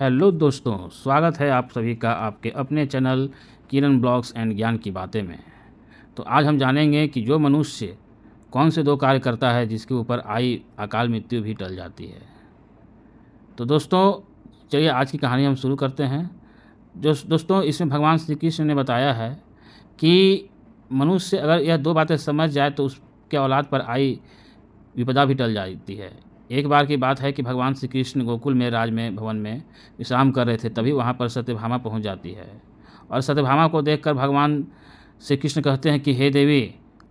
hello दोस्तों स्वागत है आप सभी का आपके अपने चैनल किरण ब्लॉग्स एंड ज्ञान की बातें में तो आज हम जानेंगे कि जो मनुष्य कौन से दो कार्य करता है जिसके ऊपर आई अकाल मृत्यु भी टल जाती है तो दोस्तों चलिए आज की कहानी हम शुरू करते हैं जो दोस्तों इसमें भगवान श्री कृष्ण ने बताया है कि मनुष्य अगर यह दो बातें समझ जाए तो उसके औलाद पर आई विपदा भी टल जाती है एक बार की बात है कि भगवान श्री कृष्ण गोकुल में राज में भवन में विश्राम कर रहे थे तभी वहाँ पर सत्यभामा पहुँच जाती है और सत्यभामा को देखकर भगवान श्री कृष्ण कहते हैं कि हे देवी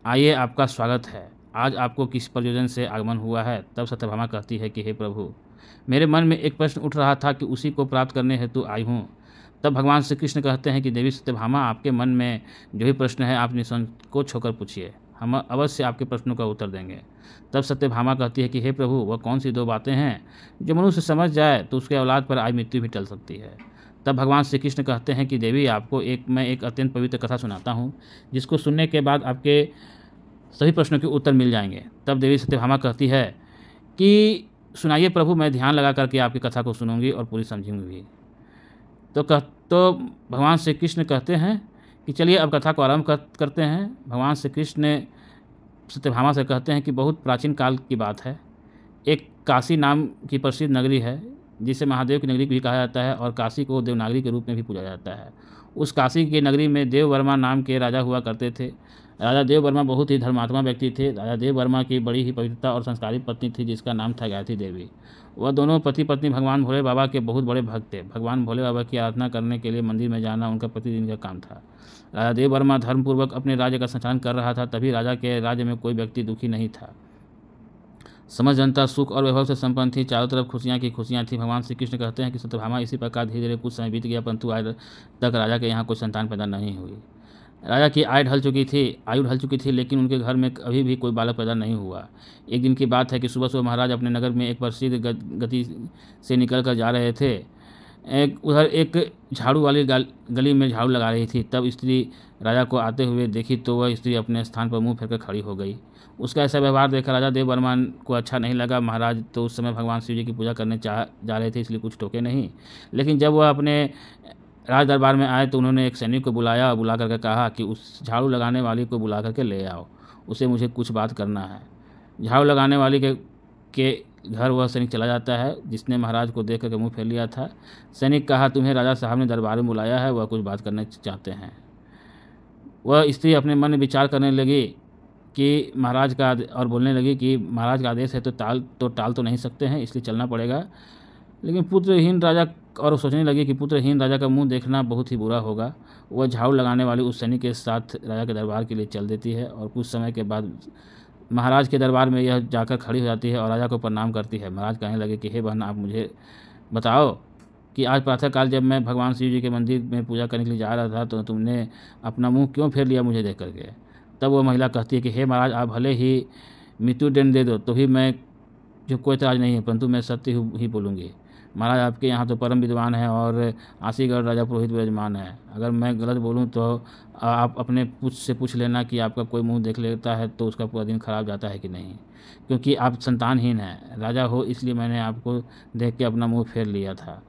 आइए आपका स्वागत है आज आपको किस प्रयोजन से आगमन हुआ है तब सत्यभामा कहती है कि हे प्रभु मेरे मन में एक प्रश्न उठ रहा था कि उसी को प्राप्त करने हेतु आई हूँ तब भगवान श्री कृष्ण कहते हैं कि देवी सत्यभामा आपके मन में जो भी प्रश्न है आप निसंकोच होकर पूछिए हम अवश्य आपके प्रश्नों का उत्तर देंगे तब सत्यभामा कहती है कि हे प्रभु वह कौन सी दो बातें हैं जो मनुष्य समझ जाए तो उसके औलाद पर आज मृत्यु भी टल सकती है तब भगवान श्री कृष्ण कहते हैं कि देवी आपको एक मैं एक अत्यंत पवित्र कथा सुनाता हूँ जिसको सुनने के बाद आपके सभी प्रश्नों के उत्तर मिल जाएंगे तब देवी सत्यभामा कहती है कि सुनाइए प्रभु मैं ध्यान लगा करके आपकी कथा को सुनूंगी और पूरी समझूंगी भी तो कह तो भगवान श्री कृष्ण कहते हैं कि चलिए अब कथा को आरंभ करते हैं भगवान श्री कृष्ण ने सत्यभामा से कहते हैं कि बहुत प्राचीन काल की बात है एक काशी नाम की प्रसिद्ध नगरी है जिसे महादेव की नगरी भी कहा जाता है और काशी को देवनागरी के रूप में भी पूजा जाता है उस काशी की नगरी में देव वर्मा नाम के राजा हुआ करते थे राजा देव वर्मा बहुत ही धर्मात्मा व्यक्ति थे राजा देव वर्मा की बड़ी ही पवित्रता और संस्कारी पत्नी थी जिसका नाम था गायत्री देवी वह दोनों पति पत्नी भगवान भोले बाबा के बहुत बड़े भक्त थे भगवान भोले बाबा की आराधना करने के लिए मंदिर में जाना उनका प्रतिदिन का काम था देववर्मा धर्मपूर्वक अपने राज्य का संचालन कर रहा था तभी राजा के राज्य में कोई व्यक्ति दुखी नहीं था समझ जनता सुख और वैभव से संपन्न थी चारों तरफ खुशियाँ की खुशियाँ थी भगवान श्री कृष्ण कहते हैं कि सत्यभामा इसी प्रकार धीरे धीरे कुछ समय बीत गया परंतु आज तक राजा के यहाँ कोई संतान पैदा नहीं हुई राजा की आय ढल चुकी थी आयु ढल चुकी थी लेकिन उनके घर में अभी भी कोई बालक पैदा नहीं हुआ एक दिन की बात है कि सुबह सुबह महाराज अपने नगर में एक प्रसिद्ध गति से निकल कर जा रहे थे एक उधर एक झाड़ू वाली गली में झाड़ू लगा रही थी तब स्त्री राजा को आते हुए देखी तो वह स्त्री अपने स्थान पर मुंह फेर कर खड़ी हो गई उसका ऐसा व्यवहार देखकर राजा देव वर्मान को अच्छा नहीं लगा महाराज तो उस समय भगवान शिव जी की पूजा करने चाह जा रहे थे इसलिए कुछ टोके नहीं लेकिन जब वह अपने राज दरबार में आए तो उन्होंने एक सैनिक को बुलाया और बुला करके कहा कि उस झाड़ू लगाने वाली को बुला करके ले आओ उसे मुझे कुछ बात करना है झाड़ू लगाने वाली के के घर वह सैनिक चला जाता है जिसने महाराज को देख करके मुँह फेर लिया था सैनिक कहा तुम्हें राजा साहब ने दरबार में बुलाया है वह कुछ बात करना चाहते हैं वह स्त्री अपने मन में विचार करने लगी कि महाराज का और बोलने लगी कि महाराज का आदेश है तो टाल तो टाल तो नहीं सकते हैं इसलिए चलना पड़ेगा लेकिन पुत्रहीन राजा और सोचने लगी कि पुत्रहीन राजा का मुंह देखना बहुत ही बुरा होगा वह झाड़ू लगाने वाले उस सैनिक के साथ राजा के दरबार के लिए चल देती है और कुछ समय के बाद महाराज के दरबार में यह जाकर खड़ी हो जाती है और राजा को प्रणाम करती है महाराज कहने लगे कि हे बहन आप मुझे बताओ कि आज प्रातःकाल जब मैं भगवान शिव जी के मंदिर में पूजा करने के लिए जा रहा था तो तुमने अपना मुंह क्यों फेर लिया मुझे देख करके तब वो महिला कहती है कि हे महाराज आप भले ही मृत्युदंड दे दो तो भी मैं जो कोई तराज नहीं है परंतु मैं सत्य ही बोलूँगी महाराज आपके यहाँ तो परम विद्वान हैं और आशीगढ़ राजा पुरोहित विराजमान है अगर मैं गलत बोलूँ तो आप अपने पूछ से पूछ लेना कि आपका कोई मुंह देख लेता है तो उसका पूरा दिन खराब जाता है कि नहीं क्योंकि आप संतानहीन हैं राजा हो इसलिए मैंने आपको देख के अपना मुँह फेर लिया था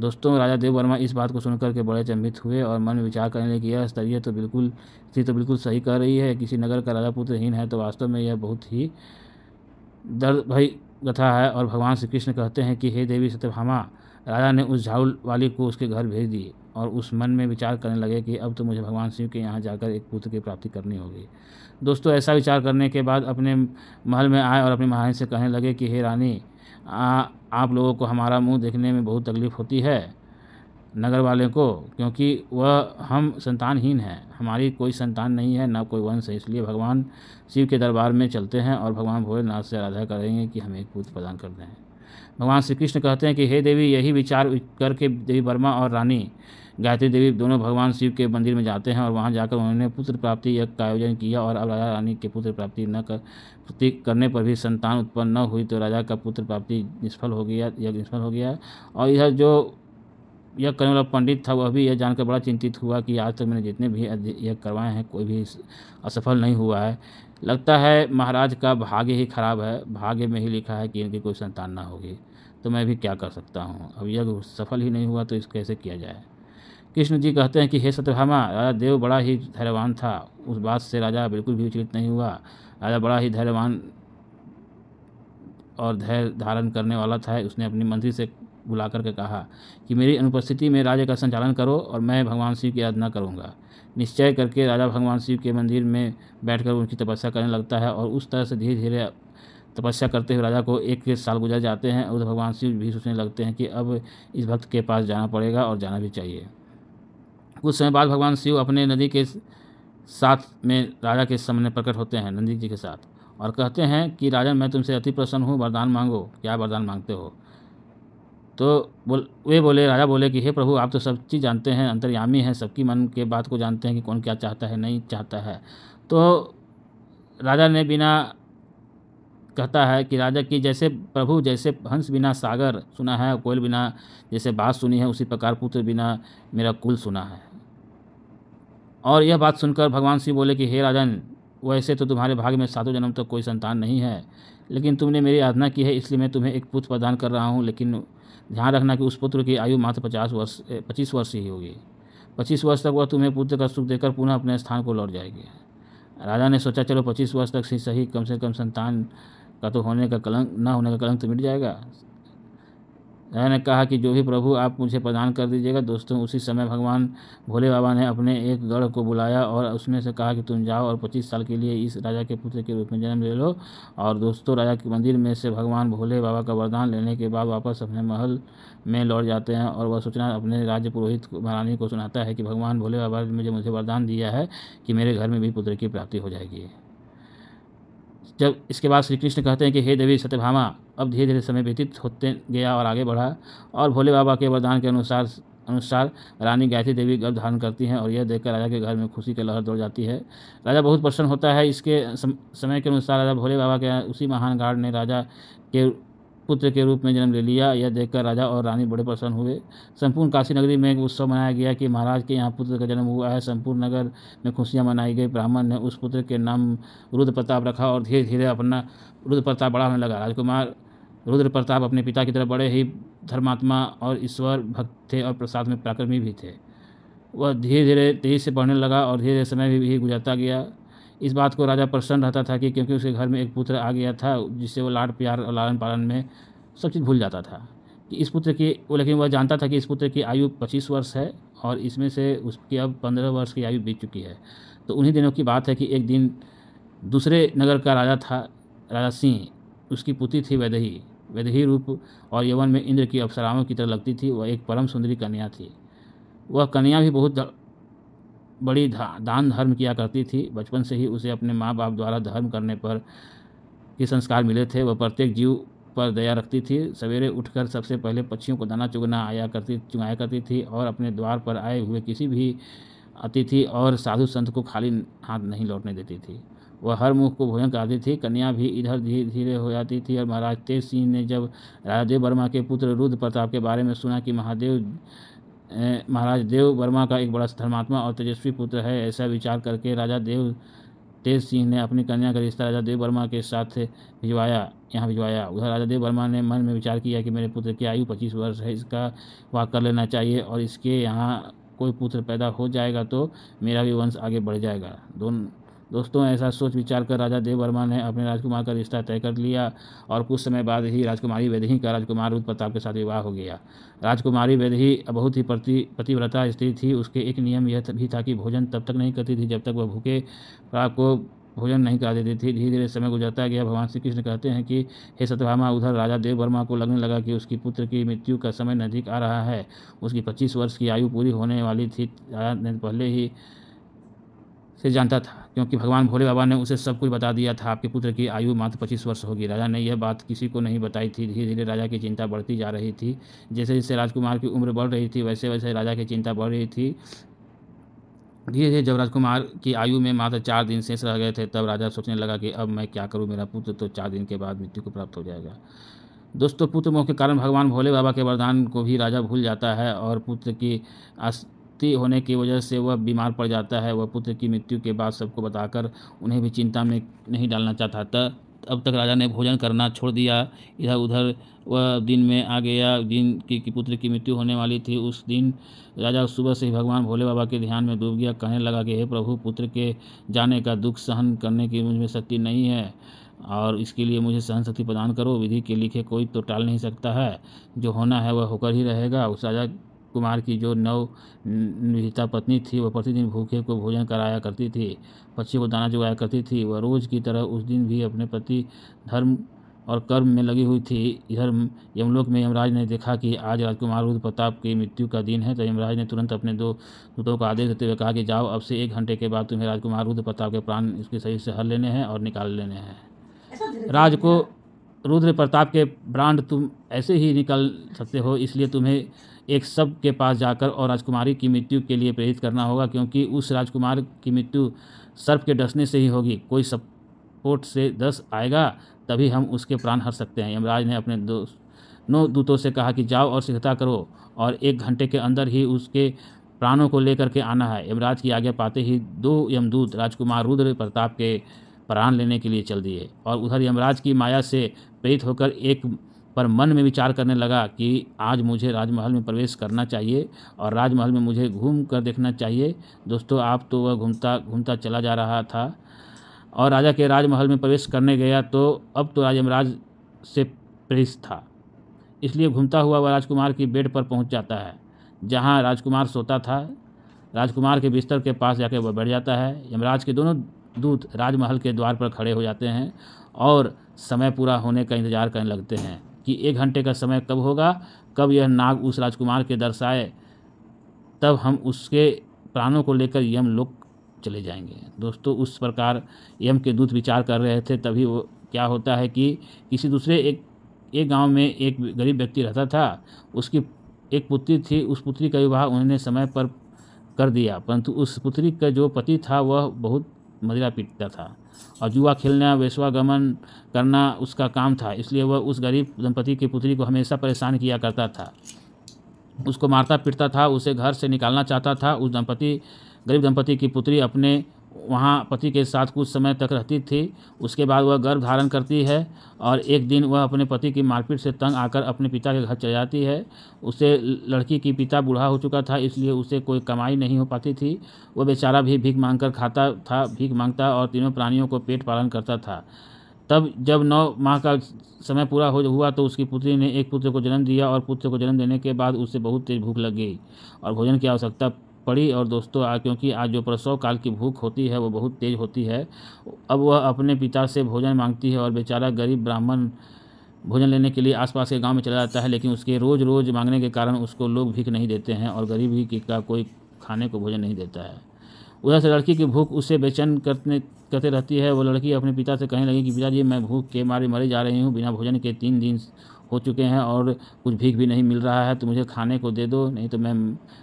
दोस्तों राजा देव वर्मा इस बात को सुनकर के बड़े चंभित हुए और मन में विचार करने लगे यह स्तरीय तो बिल्कुल स्थिति तो बिल्कुल सही कह रही है किसी नगर का राजा पुत्रहीन है तो वास्तव में यह बहुत ही दर्द भाई गथा है और भगवान श्री कृष्ण कहते हैं कि हे देवी सत्यभामा राजा ने उस झाउल वाली को उसके घर भेज दिए और उस मन में विचार करने लगे कि अब तो मुझे भगवान शिव के यहाँ जाकर एक पुत्र की प्राप्ति करनी होगी दोस्तों ऐसा विचार करने के बाद अपने महल में आए और अपनी महारानी से कहने लगे कि हे रानी आ, आप लोगों को हमारा मुंह देखने में बहुत तकलीफ़ होती है नगर वाले को क्योंकि वह हम संतानहीन हैं हमारी कोई संतान नहीं है ना कोई वंश है इसलिए भगवान शिव के दरबार में चलते हैं और भगवान भोलेनाथ से आराधना करेंगे कि हमें एक पुत्र प्रदान कर दें भगवान श्री कृष्ण कहते हैं कि हे देवी यही विचार करके देवी वर्मा और रानी गायत्री देवी दोनों भगवान शिव के मंदिर में जाते हैं और वहाँ जाकर उन्होंने पुत्र प्राप्ति यज्ञ का आयोजन किया और अब राजा रानी के पुत्र प्राप्ति न कर करने पर भी संतान उत्पन्न न हुई तो राजा का पुत्र प्राप्ति निष्फल हो गया यज्ञ निष्फल हो गया और यह जो यह करने वाला पंडित था वह भी यह जानकर बड़ा चिंतित हुआ कि आज तक मैंने जितने भी यह करवाए हैं कोई भी असफल नहीं हुआ है लगता है महाराज का भाग्य ही खराब है भाग्य में ही लिखा है कि इनकी कोई संतान ना होगी तो मैं भी क्या कर सकता हूँ अब यह सफल ही नहीं हुआ तो इस कैसे किया जाए कृष्ण जी कहते हैं कि हे सत्यभामा राजा देव बड़ा ही धैर्यवान था उस बात से राजा बिल्कुल भी विचलित नहीं हुआ राजा बड़ा ही धैर्यवान और धैर्य धारण करने वाला था उसने अपनी मंत्री से बुला करके कहा कि मेरी अनुपस्थिति में राज्य का संचालन करो और मैं भगवान शिव की आराधना करूँगा निश्चय करके राजा भगवान शिव के मंदिर में बैठकर उनकी तपस्या करने लगता है और उस तरह से धीरे धीरे तपस्या करते हुए राजा को एक साल गुजर जाते हैं और भगवान शिव भी सोचने लगते हैं कि अब इस भक्त के पास जाना पड़ेगा और जाना भी चाहिए कुछ समय बाद भगवान शिव अपने नदी के साथ में राजा के सामने प्रकट होते हैं नंदी जी के साथ और कहते हैं कि राजन मैं तुमसे अति प्रसन्न हूँ वरदान मांगो क्या वरदान मांगते हो तो बोल वे बोले राजा बोले कि हे प्रभु आप तो सब चीज़ जानते हैं अंतर्यामी हैं सबकी मन के बात को जानते हैं कि कौन क्या चाहता है नहीं चाहता है तो राजा ने बिना कहता है कि राजा की जैसे प्रभु जैसे हंस बिना सागर सुना है कोयल बिना जैसे बात सुनी है उसी प्रकार पुत्र बिना मेरा कुल सुना है और यह बात सुनकर भगवान शिव बोले कि हे राजन वैसे तो तुम्हारे भाग में सातों जन्म तक तो कोई संतान नहीं है लेकिन तुमने मेरी आराधना की है इसलिए मैं तुम्हें एक पुत्र प्रदान कर रहा हूँ लेकिन ध्यान रखना कि उस पुत्र की आयु मात्र पचास वर्ष पच्चीस वर्ष ही होगी पच्चीस वर्ष तक वह तुम्हें पुत्र का सुख देकर पुनः अपने स्थान को लौट जाएगी राजा ने सोचा चलो पच्चीस वर्ष तक से सही कम से कम संतान का तो होने का कलंक न होने का कलंक तो मिट जाएगा ने कहा कि जो भी प्रभु आप मुझे प्रदान कर दीजिएगा दोस्तों उसी समय भगवान भोले बाबा ने अपने एक गढ़ को बुलाया और उसमें से कहा कि तुम जाओ और पच्चीस साल के लिए इस राजा के पुत्र के रूप में जन्म ले लो और दोस्तों राजा के मंदिर में से भगवान भोले बाबा का वरदान लेने के बाद वापस अपने महल में लौट जाते हैं और वह सूचना अपने राज्य पुरोहित महारानी को सुनाता है कि भगवान भोले बाबा ने मुझे मुझे वरदान दिया है कि मेरे घर में भी पुत्र की प्राप्ति हो जाएगी जब इसके बाद श्री कृष्ण कहते हैं कि हे देवी सत्यभामा अब धीरे धीरे समय व्यतीत होते गया और आगे बढ़ा और भोले बाबा के वरदान के अनुसार अनुसार रानी गायत्री देवी गर्भ धारण करती हैं और यह देखकर राजा के घर में खुशी की लहर दौड़ जाती है राजा बहुत प्रसन्न होता है इसके समय के अनुसार राजा भोले बाबा के उसी महान गार्ड ने राजा के पुत्र के रूप में जन्म ले लिया यह देखकर राजा और रानी बड़े प्रसन्न हुए संपूर्ण काशी नगरी में एक उत्सव मनाया गया कि महाराज के यहाँ पुत्र का जन्म हुआ है संपूर्ण नगर में खुशियाँ मनाई गई ब्राह्मण ने उस पुत्र के नाम रुद्र प्रताप रखा और धीरे धीरे अपना रुद्र प्रताप बड़ा होने लगा राजकुमार रुद्र प्रताप अपने पिता की तरह बड़े ही धर्मात्मा और ईश्वर भक्त थे और प्रसाद में पराक्रमी भी थे वह धीरे धीरे तेजी से बढ़ने लगा और धीरे धीरे समय भी, भी गुजरता गया इस बात को राजा प्रसन्न रहता था कि क्योंकि उसके घर में एक पुत्र आ गया था जिससे वो लाड प्यार और लालन पालन में सब चीज़ भूल जाता था कि इस पुत्र की वो लेकिन वह जानता था कि इस पुत्र की आयु पच्चीस वर्ष है और इसमें से उसकी अब पंद्रह वर्ष की आयु बीत चुकी है तो उन्हीं दिनों की बात है कि एक दिन दूसरे नगर का राजा था राजा सिंह उसकी पुत्री थी वैदही वैदही रूप और यवन में इंद्र की अप्सराओं की तरह लगती थी वह एक परम सुंदरी कन्या थी वह कन्या भी बहुत बड़ी धा, दान धर्म किया करती थी बचपन से ही उसे अपने माँ बाप द्वारा धर्म करने पर ये संस्कार मिले थे वह प्रत्येक जीव पर दया रखती थी सवेरे उठकर सबसे पहले पक्षियों को दाना चुगना आया करती चुगाया करती थी और अपने द्वार पर आए हुए किसी भी अतिथि और साधु संत को खाली हाथ नहीं लौटने देती थी वह हर मुख को भोजन कराती थी कन्या भी इधर धीरे धीरे हो जाती थी और महाराज तेज सिंह ने जब राजदेव वर्मा के पुत्र रुद्र प्रताप के बारे में सुना कि महादेव महाराज देव वर्मा का एक बड़ा धर्मात्मा और तेजस्वी पुत्र है ऐसा विचार करके राजा देव तेज सिंह ने अपनी कन्या का रिश्ता राजा देव वर्मा के साथ भिजवाया यहाँ भिजवाया उधर राजा देव वर्मा ने मन में विचार किया कि मेरे पुत्र की आयु पच्चीस वर्ष है इसका वाह कर लेना चाहिए और इसके यहाँ कोई पुत्र पैदा हो जाएगा तो मेरा भी वंश आगे बढ़ जाएगा दोनों दोस्तों ऐसा सोच विचार कर राजा देव वर्मा ने अपने राजकुमार का रिश्ता तय कर लिया और कुछ समय बाद ही राजकुमारी वैदही का राजकुमार रुद्र प्रताप के साथ विवाह हो गया राजकुमारी वैदही बहुत ही प्रति पतिव्रता स्त्री थी उसके एक नियम यह भी था कि भोजन तब तक नहीं करती थी जब तक वह भूखे प्राप को भोजन नहीं करा देती थी धीरे धीरे समय गुजरता गया भगवान श्री कृष्ण कहते हैं कि हे सतभामा उधर राजा देव वर्मा को लगने लगा कि उसकी पुत्र की मृत्यु का समय नज़दीक आ रहा है उसकी पच्चीस वर्ष की आयु पूरी होने वाली थी राजा ने पहले ही से जानता था क्योंकि भगवान भोले बाबा ने उसे सब कुछ बता दिया था आपके पुत्र की आयु मात्र पच्चीस वर्ष होगी राजा ने यह बात किसी को नहीं बताई थी धीरे धीरे राजा की चिंता बढ़ती जा रही थी जैसे जैसे राजकुमार की उम्र बढ़ रही थी वैसे वैसे राजा की चिंता बढ़ रही थी धीरे धीरे जब राजकुमार की आयु में मात्र चार दिन शेष रह गए थे तब राजा सोचने लगा कि अब मैं क्या करूं मेरा पुत्र तो चार दिन के बाद मृत्यु को प्राप्त हो जाएगा दोस्तों पुत्र मोह के कारण भगवान भोले बाबा के वरदान को भी राजा भूल जाता है और पुत्र की आस शक्ति होने की वजह से वह बीमार पड़ जाता है वह पुत्र की मृत्यु के बाद सबको बताकर उन्हें भी चिंता में नहीं डालना चाहता था अब तक राजा ने भोजन करना छोड़ दिया इधर उधर वह दिन में आ गया दिन की, की पुत्र की मृत्यु होने वाली थी उस दिन राजा सुबह से ही भगवान भोले बाबा के ध्यान में डूब गया कहने लगा कि हे प्रभु पुत्र के जाने का दुख सहन करने की मुझमें शक्ति नहीं है और इसके लिए मुझे सहन शक्ति प्रदान करो विधि के लिखे कोई तो टाल नहीं सकता है जो होना है वह होकर ही रहेगा उस राजा कुमार की जो नव विहिता पत्नी थी वह प्रतिदिन भूखे को भोजन कराया करती थी पक्षी को दाना जुगाया करती थी वह रोज की तरह उस दिन भी अपने पति धर्म और कर्म में लगी हुई थी इधर यमलोक में यमराज ने देखा कि आज राजकुमार रुद्र प्रताप की मृत्यु का दिन है तो यमराज ने तुरंत अपने दो दूतों को आदेश देते हुए कहा कि जाओ अब से एक घंटे के बाद तुम्हें राजकुमार रुद्र प्रताप के प्राण इसके शरीर से हर लेने हैं और निकाल लेने हैं राज को रुद्र प्रताप के ब्रांड तुम ऐसे ही निकाल सकते हो इसलिए तुम्हें एक सब के पास जाकर और राजकुमारी की मृत्यु के लिए प्रेरित करना होगा क्योंकि उस राजकुमार की मृत्यु सर्प के डसने से ही होगी कोई सपोर्ट से दस आएगा तभी हम उसके प्राण हर सकते हैं यमराज ने अपने दो नौ दूतों से कहा कि जाओ और सिद्धता करो और एक घंटे के अंदर ही उसके प्राणों को लेकर के आना है यमराज की आज्ञा पाते ही दो यमदूत राजकुमार रुद्र प्रताप के प्राण लेने के लिए चल दिए और उधर यमराज की माया से प्रेरित होकर एक पर मन में विचार करने लगा कि आज मुझे राजमहल में प्रवेश करना चाहिए और राजमहल में मुझे घूम कर देखना चाहिए दोस्तों आप तो वह घूमता घूमता चला जा रहा था और राजा के राजमहल में प्रवेश करने गया तो अब तो राजमराज से प्रेस था इसलिए घूमता हुआ वह राजकुमार की बेड पर पहुंच जाता है जहां राजकुमार सोता था राजकुमार के बिस्तर के पास जाकर वह बैठ जाता है यमराज के दोनों दूत राजमहल के द्वार पर खड़े हो जाते हैं और समय पूरा होने का इंतजार करने लगते हैं कि एक घंटे का समय कब होगा कब यह नाग उस राजकुमार के दर्शाए तब हम उसके प्राणों को लेकर यम लोग चले जाएंगे दोस्तों उस प्रकार यम के दूत विचार कर रहे थे तभी वो क्या होता है कि किसी दूसरे एक एक गांव में एक गरीब व्यक्ति रहता था उसकी एक पुत्री थी उस पुत्री का विवाह उन्होंने समय पर कर दिया परंतु उस पुत्री का जो पति था वह बहुत मदिरा पीटता था और जुआ खेलना वेश्वागमन करना उसका काम था इसलिए वह उस गरीब दंपति की पुत्री को हमेशा परेशान किया करता था उसको मारता पीटता था उसे घर से निकालना चाहता था उस दंपति गरीब दंपति की पुत्री अपने वहाँ पति के साथ कुछ समय तक रहती थी उसके बाद वह गर्भ धारण करती है और एक दिन वह अपने पति की मारपीट से तंग आकर अपने पिता के घर चले जाती है उसे लड़की की पिता बूढ़ा हो चुका था इसलिए उसे कोई कमाई नहीं हो पाती थी वह बेचारा भी भीख मांग कर खाता था भीख मांगता और तीनों प्राणियों को पेट पालन करता था तब जब नौ माह का समय पूरा हो हुआ तो उसकी पुत्री ने एक पुत्र को जन्म दिया और पुत्र को जन्म देने के बाद उसे बहुत तेज भूख लग गई और भोजन की आवश्यकता पड़ी और दोस्तों आ क्योंकि आज जो प्रसव काल की भूख होती है वो बहुत तेज होती है अब वह अपने पिता से भोजन मांगती है और बेचारा गरीब ब्राह्मण भोजन लेने के लिए आसपास के गांव में चला जाता है लेकिन उसके रोज़ रोज़ मांगने के कारण उसको लोग भीख नहीं देते हैं और गरीबी का कोई खाने को भोजन नहीं देता है उधर से लड़की की भूख उसे बेचैन करने करते रहती है वो लड़की अपने पिता से कहने लगी कि पिताजी मैं भूख के मारे मरे जा रही हूँ बिना भोजन के तीन दिन हो चुके हैं और कुछ भीख भी नहीं मिल रहा है तो मुझे खाने को दे दो नहीं तो मैं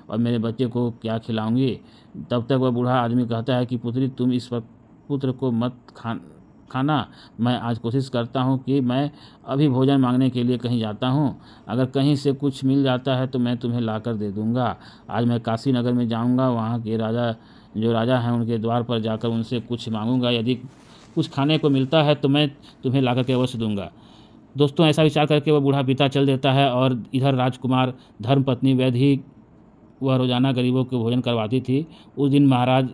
और मेरे बच्चे को क्या खिलाऊंगी तब तक वह बूढ़ा आदमी कहता है कि पुत्री तुम इस वक्त पुत्र को मत खा खाना मैं आज कोशिश करता हूँ कि मैं अभी भोजन मांगने के लिए कहीं जाता हूँ अगर कहीं से कुछ मिल जाता है तो मैं तुम्हें ला कर दे दूँगा आज मैं काशी नगर में जाऊँगा वहाँ के राजा जो राजा हैं उनके द्वार पर जाकर उनसे कुछ मांगूँगा यदि कुछ खाने को मिलता है तो मैं तुम्हें ला के अवश्य दूँगा दोस्तों ऐसा विचार करके वह बूढ़ा पिता चल देता है और इधर राजकुमार धर्मपत्नी वैधि वह रोज़ाना गरीबों को भोजन करवाती थी उस दिन महाराज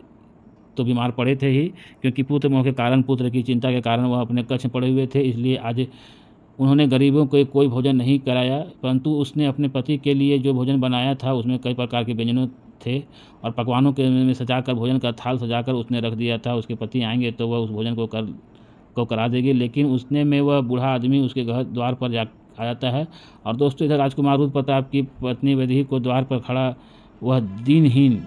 तो बीमार पड़े थे ही क्योंकि पुत्र मोह के कारण पुत्र की चिंता के कारण वह अपने कक्ष पड़े हुए थे इसलिए आज उन्होंने गरीबों को कोई भोजन नहीं कराया परंतु उसने अपने पति के लिए जो भोजन बनाया था उसमें कई प्रकार के व्यंजनों थे और पकवानों के में सजाकर भोजन का थाल सजाकर उसने रख दिया था उसके पति आएंगे तो वह उस भोजन को कर को करा देगी लेकिन उसने में वह बूढ़ा आदमी उसके घर द्वार पर जा आ जाता है और दोस्तों इधर राजकुमार रुद्र प्रताप की पत्नी वधि को द्वार पर खड़ा वह दिनहीन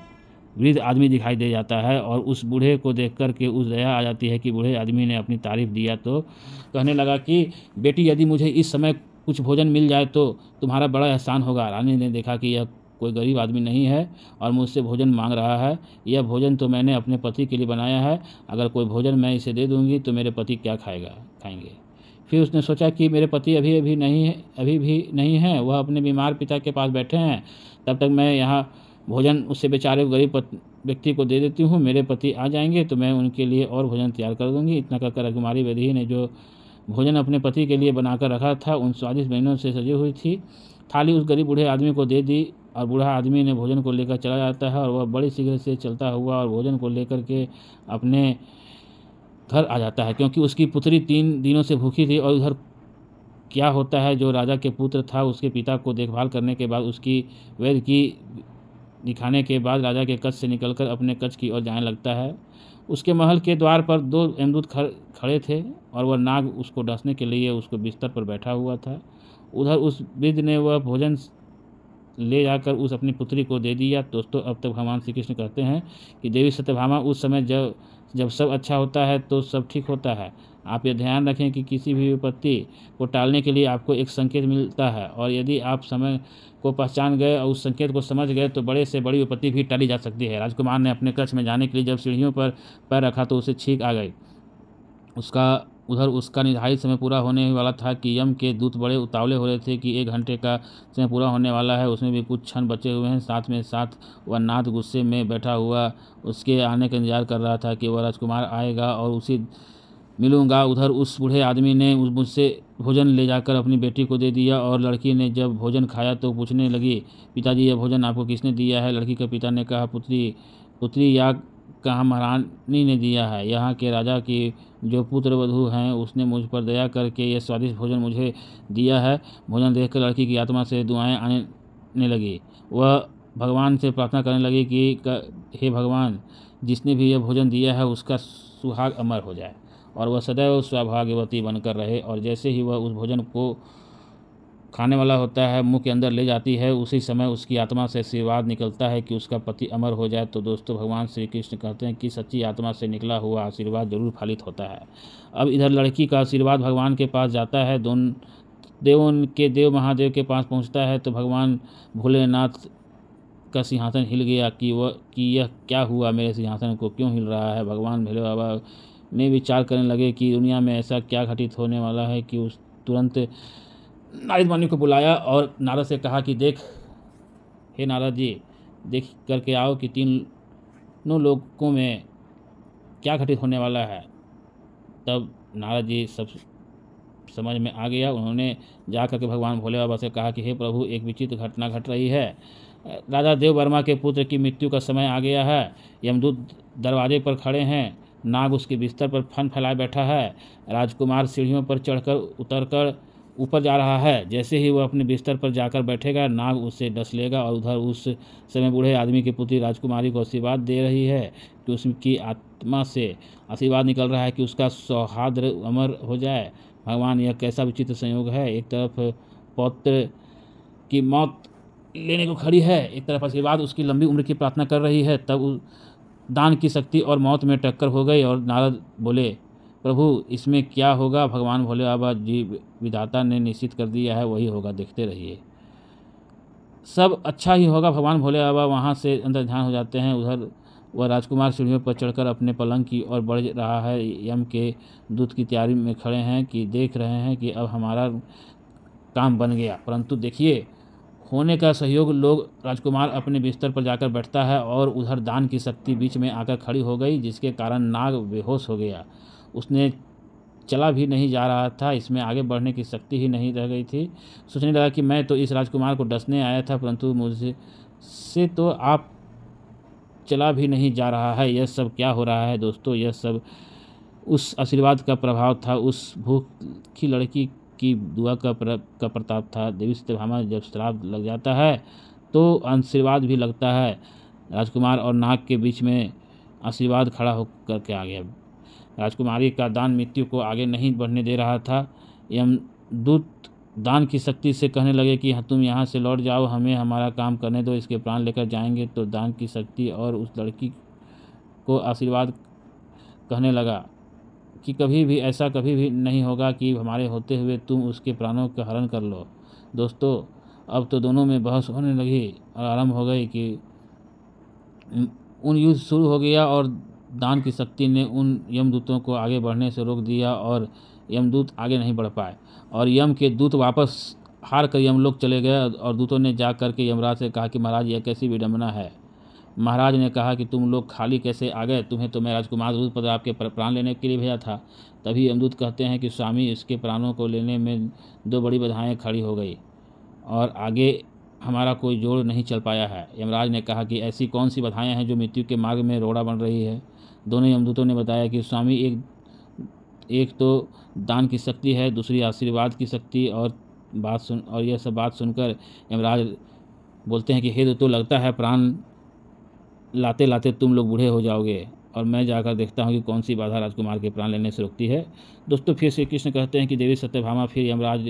वृद्ध आदमी दिखाई दे जाता है और उस बूढ़े को देख कर के उस दया आ जाती है कि बूढ़े आदमी ने अपनी तारीफ दिया तो कहने लगा कि बेटी यदि मुझे इस समय कुछ भोजन मिल जाए तो तुम्हारा बड़ा एहसान होगा रानी ने देखा कि यह कोई गरीब आदमी नहीं है और मुझसे भोजन मांग रहा है यह भोजन तो मैंने अपने पति के लिए बनाया है अगर कोई भोजन मैं इसे दे दूँगी तो मेरे पति क्या खाएगा खाएंगे फिर उसने सोचा कि मेरे पति अभी अभी नहीं है अभी भी नहीं है वह अपने बीमार पिता के पास बैठे हैं तब तक मैं यहाँ भोजन उससे बेचारे गरीब व्यक्ति को दे देती हूँ मेरे पति आ जाएंगे तो मैं उनके लिए और भोजन तैयार कर दूँगी इतना कहकर राजकुमारी वेदी ने जो भोजन अपने पति के लिए बनाकर रखा था उन स्वादिष्ट महीनों से सजी हुई थी थाली उस गरीब बूढ़े आदमी को दे दी और बूढ़ा आदमी ने भोजन को लेकर चला जाता है और वह बड़ी शीघ्र से चलता हुआ और भोजन को लेकर के अपने घर आ जाता है क्योंकि उसकी पुत्री तीन दिनों से भूखी थी और उधर क्या होता है जो राजा के पुत्र था उसके पिता को देखभाल करने के बाद उसकी वैध की दिखाने के बाद राजा के कच्छ से निकलकर अपने कच्छ की ओर जाने लगता है उसके महल के द्वार पर दो अमदूत खड़े थे और वह नाग उसको डसने के लिए उसको बिस्तर पर बैठा हुआ था उधर उस वृद्ध ने वह भोजन ले जाकर उस अपनी पुत्री को दे दिया दोस्तों अब तक भगवान श्री कृष्ण कहते हैं कि देवी सत्यभामा उस समय जब जब सब अच्छा होता है तो सब ठीक होता है आप ये ध्यान रखें कि किसी भी विपत्ति को टालने के लिए आपको एक संकेत मिलता है और यदि आप समय को पहचान गए और उस संकेत को समझ गए तो बड़े से बड़ी विपत्ति भी टाली जा सकती है राजकुमार ने अपने कक्ष में जाने के लिए जब सीढ़ियों पर पैर रखा तो उसे छींक आ गई उसका उधर उसका निर्धारित समय पूरा होने वाला था कि यम के दूत बड़े उतावले हो रहे थे कि एक घंटे का समय पूरा होने वाला है उसमें भी कुछ क्षण बचे हुए हैं साथ में साथ वह नाथ गुस्से में बैठा हुआ उसके आने का इंतजार कर रहा था कि वह राजकुमार आएगा और उसी मिलूंगा उधर उस बूढ़े आदमी ने मुझसे भोजन ले जाकर अपनी बेटी को दे दिया और लड़की ने जब भोजन खाया तो पूछने लगी पिताजी यह भोजन आपको किसने दिया है लड़की के पिता ने कहा पुत्री पुत्री या कहा महारानी ने दिया है यहाँ के राजा की जो वधु हैं उसने मुझ पर दया करके यह स्वादिष्ट भोजन मुझे दिया है भोजन देखकर लड़की की आत्मा से दुआएं आने लगी वह भगवान से प्रार्थना करने लगी कि हे भगवान जिसने भी यह भोजन दिया है उसका सुहाग अमर हो जाए और वह सदैव सौभाग्यवती बनकर रहे और जैसे ही वह उस भोजन को खाने वाला होता है मुंह के अंदर ले जाती है उसी समय उसकी आत्मा से आशीर्वाद निकलता है कि उसका पति अमर हो जाए तो दोस्तों भगवान श्री कृष्ण कहते हैं कि सच्ची आत्मा से निकला हुआ आशीर्वाद जरूर फलित होता है अब इधर लड़की का आशीर्वाद भगवान के पास जाता है दोन देवों के देव महादेव के पास पहुँचता है तो भगवान भोलेनाथ का सिंहासन हिल गया कि वह कि यह क्या हुआ मेरे सिंहासन को क्यों हिल रहा है भगवान भोले बाबा ने विचार करने लगे कि दुनिया में ऐसा क्या घटित होने वाला है कि उस तुरंत नारद मुनि को बुलाया और नारद से कहा कि देख हे नारद जी देख करके आओ कि तीनों लोगों में क्या घटित होने वाला है तब नारद जी सब समझ में आ गया उन्होंने जा करके भगवान भोले बाबा से कहा कि हे प्रभु एक विचित्र घटना घट रही है राजा देव वर्मा के पुत्र की मृत्यु का समय आ गया है यमदूत दरवाजे पर खड़े हैं नाग उसके बिस्तर पर फन फैलाए बैठा है राजकुमार सीढ़ियों पर चढ़कर उतरकर ऊपर जा रहा है जैसे ही वह अपने बिस्तर पर जाकर बैठेगा नाग उससे डस लेगा और उधर उस समय बूढ़े आदमी की पुत्री राजकुमारी को आशीर्वाद दे रही है कि उसकी आत्मा से आशीर्वाद निकल रहा है कि उसका सौहार्द अमर हो जाए भगवान यह कैसा विचित्र संयोग है एक तरफ पौत्र की मौत लेने को खड़ी है एक तरफ आशीर्वाद उसकी लंबी उम्र की प्रार्थना कर रही है तब दान की शक्ति और मौत में टक्कर हो गई और नारद बोले प्रभु इसमें क्या होगा भगवान भोले बाबा जी विधाता ने निश्चित कर दिया है वही होगा देखते रहिए सब अच्छा ही होगा भगवान भोले बाबा वहाँ से अंदर ध्यान हो जाते हैं उधर वह राजकुमार सीढ़ियों पर चढ़कर अपने पलंग की ओर बढ़ रहा है यम के दूत की तैयारी में खड़े हैं कि देख रहे हैं कि अब हमारा काम बन गया परंतु देखिए होने का सहयोग लोग राजकुमार अपने बिस्तर पर जाकर बैठता है और उधर दान की शक्ति बीच में आकर खड़ी हो गई जिसके कारण नाग बेहोश हो गया उसने चला भी नहीं जा रहा था इसमें आगे बढ़ने की शक्ति ही नहीं रह गई थी सोचने लगा कि मैं तो इस राजकुमार को डसने आया था परंतु मुझे से तो आप चला भी नहीं जा रहा है यह सब क्या हो रहा है दोस्तों यह सब उस आशीर्वाद का प्रभाव था उस भूख की लड़की की दुआ का प्र, का प्रताप था देवी सत्यभामा जब श्राप लग जाता है तो आशीर्वाद भी लगता है राजकुमार और नाग के बीच में आशीर्वाद खड़ा होकर के आ गया राजकुमारी का दान मृत्यु को आगे नहीं बढ़ने दे रहा था यमदूत दान की शक्ति से कहने लगे कि हाँ, तुम यहाँ से लौट जाओ हमें हमारा काम करने दो इसके प्राण लेकर जाएंगे तो दान की शक्ति और उस लड़की को आशीर्वाद कहने लगा कि कभी भी ऐसा कभी भी नहीं होगा कि हमारे होते हुए तुम उसके प्राणों का हरण कर लो दोस्तों अब तो दोनों में बहस होने लगी और आरम्भ हो गई कि उन युद्ध शुरू हो गया और दान की शक्ति ने उन यमदूतों को आगे बढ़ने से रोक दिया और यमदूत आगे नहीं बढ़ पाए और यम के दूत वापस हार कर यमलोक चले गए और दूतों ने जा करके यमराज से कहा कि महाराज यह कैसी विडम्बना है महाराज ने कहा कि तुम लोग खाली कैसे आ गए तुम्हें तो मैं राजकुमार दूत पर आपके प्राण लेने के लिए भेजा था तभी यमदूत कहते हैं कि स्वामी इसके प्राणों को लेने में दो बड़ी बधाएँ खड़ी हो गई और आगे हमारा कोई जोड़ नहीं चल पाया है यमराज ने कहा कि ऐसी कौन सी बधाएँ हैं जो मृत्यु के मार्ग में रोड़ा बन रही है दोनों यमदूतों ने बताया कि स्वामी एक एक तो दान की शक्ति है दूसरी आशीर्वाद की शक्ति और बात सुन और यह सब बात सुनकर यमराज बोलते हैं कि हे तो लगता है प्राण लाते लाते तुम लोग बूढ़े हो जाओगे और मैं जाकर देखता हूँ कि कौन सी बाधा राजकुमार के प्राण लेने से रुकती है दोस्तों फिर श्री कृष्ण कहते हैं कि देवी सत्यभामा फिर यमराज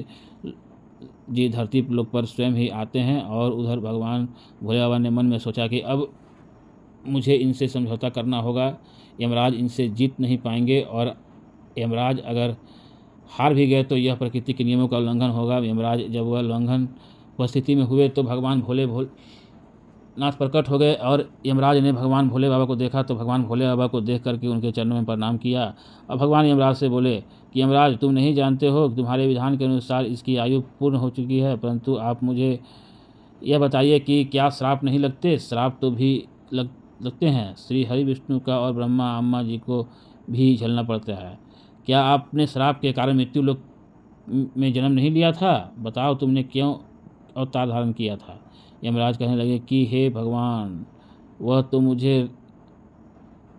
जी धरती लोक पर स्वयं ही आते हैं और उधर भगवान भोले बाबा ने मन में सोचा कि अब मुझे इनसे समझौता करना होगा यमराज इनसे जीत नहीं पाएंगे और यमराज अगर हार भी गए तो यह प्रकृति के नियमों का उल्लंघन होगा यमराज जब वह उल्लंघन उपस्थिति में हुए तो भगवान भोले भोले नाथ प्रकट हो गए और यमराज ने भगवान भोले बाबा को देखा तो भगवान भोले बाबा को देख करके उनके चरणों में प्रणाम किया और भगवान यमराज से बोले कि यमराज तुम नहीं जानते हो तुम्हारे विधान के अनुसार इसकी आयु पूर्ण हो चुकी है परंतु आप मुझे यह बताइए कि क्या श्राप नहीं लगते श्राप तो भी लग लगते हैं श्री हरि विष्णु का और ब्रह्मा अम्मा जी को भी झलना पड़ता है क्या आपने श्राप के कारण मृत्यु लोग में जन्म नहीं लिया था बताओ तुमने क्यों अवतार धारण किया था यमराज कहने लगे कि हे भगवान वह तो मुझे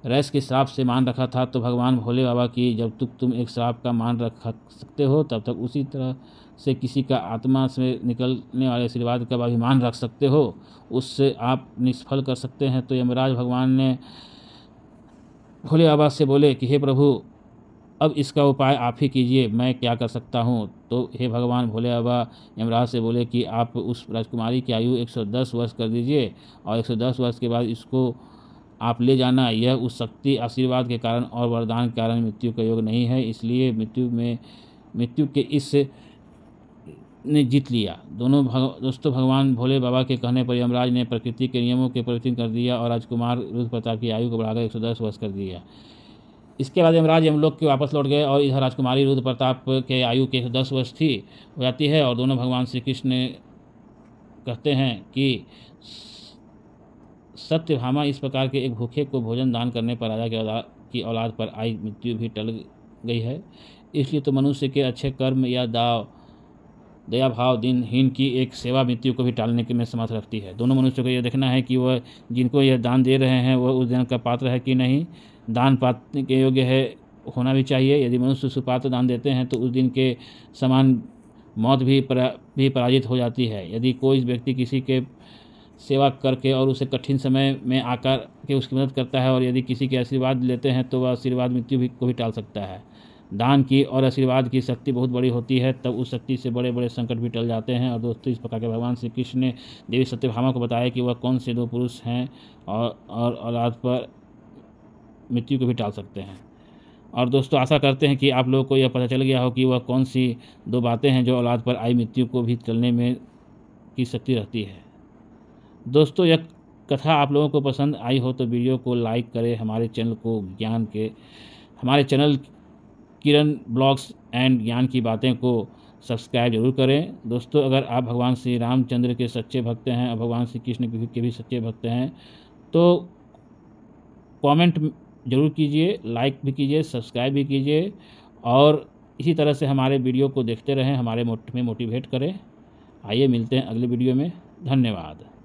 रैस के श्राप से मान रखा था तो भगवान भोले बाबा की जब तक तुम एक श्राप का मान रख सकते हो तब तक उसी तरह से किसी का आत्मा से निकलने वाले आशीर्वाद का अभिमान रख सकते हो उससे आप निष्फल कर सकते हैं तो यमराज भगवान ने भोले बाबा से बोले कि हे प्रभु अब इसका उपाय आप ही कीजिए मैं क्या कर सकता हूँ तो हे भगवान भोले बाबा यमराज से बोले कि आप उस राजकुमारी की आयु 110 वर्ष कर दीजिए और 110 वर्ष के बाद इसको आप ले जाना यह उस शक्ति आशीर्वाद के कारण और वरदान के कारण मृत्यु का योग नहीं है इसलिए मृत्यु में मृत्यु के इस ने जीत लिया दोनों भग, दोस्तों भगवान भोले बाबा के कहने पर यमराज ने प्रकृति के नियमों के परिवर्तन कर दिया और राजकुमार रुद्र प्रताप की आयु को बढ़ाकर एक वर्ष कर दिया इसके बाद यमराज यमलोक के वापस लौट गए और इधर राजकुमारी रुद्र प्रताप के आयु के दस वर्ष थी हो जाती है और दोनों भगवान श्री कृष्ण कहते हैं कि सत्य भामा इस प्रकार के एक भूखे को भोजन दान करने पर राजा के औलाद की औलाद पर आई मृत्यु भी टल गई है इसलिए तो मनुष्य के अच्छे कर्म या दाव दया भाव दिनहीन की एक सेवा मृत्यु को भी टालने के में समर्थ रखती है दोनों मनुष्यों को यह देखना है कि वह जिनको यह दान दे रहे हैं वह उस दान का पात्र है कि नहीं दान पात्र के योग्य है होना भी चाहिए यदि मनुष्य सुपात्र दान देते हैं तो उस दिन के समान मौत भी परा, भी पराजित हो जाती है यदि कोई व्यक्ति किसी के सेवा करके और उसे कठिन समय में आकर के उसकी मदद करता है और यदि किसी के आशीर्वाद लेते हैं तो वह आशीर्वाद मृत्यु भी को भी टाल सकता है दान की और आशीर्वाद की शक्ति बहुत बड़ी होती है तब उस शक्ति से बड़े बड़े संकट भी टल जाते हैं और दोस्तों इस प्रकार के भगवान श्री कृष्ण ने देवी सत्यभामा को बताया कि वह कौन से दो पुरुष हैं और और औलाद पर मृत्यु को भी टाल सकते हैं और दोस्तों आशा करते हैं कि आप लोगों को यह पता चल गया हो कि वह कौन सी दो बातें हैं जो औलाद पर आई मृत्यु को भी चलने में की शक्ति रहती है दोस्तों यह कथा आप लोगों को पसंद आई हो तो वीडियो को लाइक करें हमारे चैनल को ज्ञान के हमारे चैनल किरण ब्लॉग्स एंड ज्ञान की बातें को सब्सक्राइब जरूर करें दोस्तों अगर आप भगवान श्री रामचंद्र के सच्चे भक्त हैं और भगवान श्री कृष्ण के भी सच्चे भक्त हैं तो कमेंट ज़रूर कीजिए लाइक भी कीजिए सब्सक्राइब भी कीजिए और इसी तरह से हमारे वीडियो को देखते रहें हमारे मोट में मोटिवेट करें आइए मिलते हैं अगले वीडियो में धन्यवाद